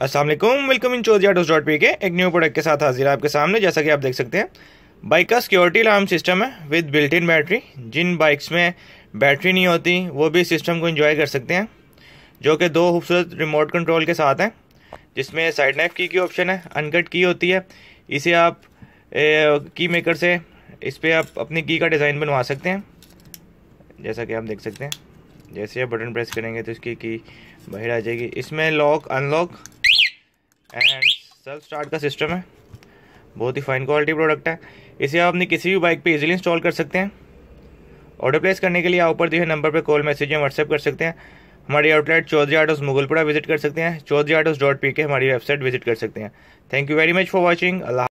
Aslam welcome in डोज dot P K एक new product के साथ हाजिर है आपके सामने जैसा कि आप देख सकते हैं बाइक का सिक्योरिटी अलार्म सिस्टम है विद बिल्ट इन बैटरी जिन बाइक्स में बैटरी नहीं होती वो भी सिस्टम को इन्जॉय कर सकते हैं जो कि दो खूबसूरत रिमोट कंट्रोल के साथ हैं जिसमें साइड नाइफ की की ऑप्शन है अनकट की होती है इसे आप ए, की मेकर से इस पर आप अपनी की का डिज़ाइन बनवा सकते हैं जैसा कि आप देख सकते हैं जैसे आप बटन प्रेस करेंगे तो इसकी की बाहर आ जाएगी इसमें lock unlock and self start का सिस्टम है बहुत ही फाइन क्वालिटी प्रोडक्ट है इसे आप अपनी किसी भी बाइक पे इजीली इंस्टॉल कर सकते हैं ऑर्डर प्लेस करने के लिए आप ऊपर दिए नंबर पर कॉल मैसेज या व्हाट्सएप कर सकते हैं हमारी outlet Chaudhary autos Mughalpura visit कर सकते हैं चौधरी आटोस डॉट पी के हमारी वेबसाइट विजिट कर सकते हैं thank you very much for watching Allah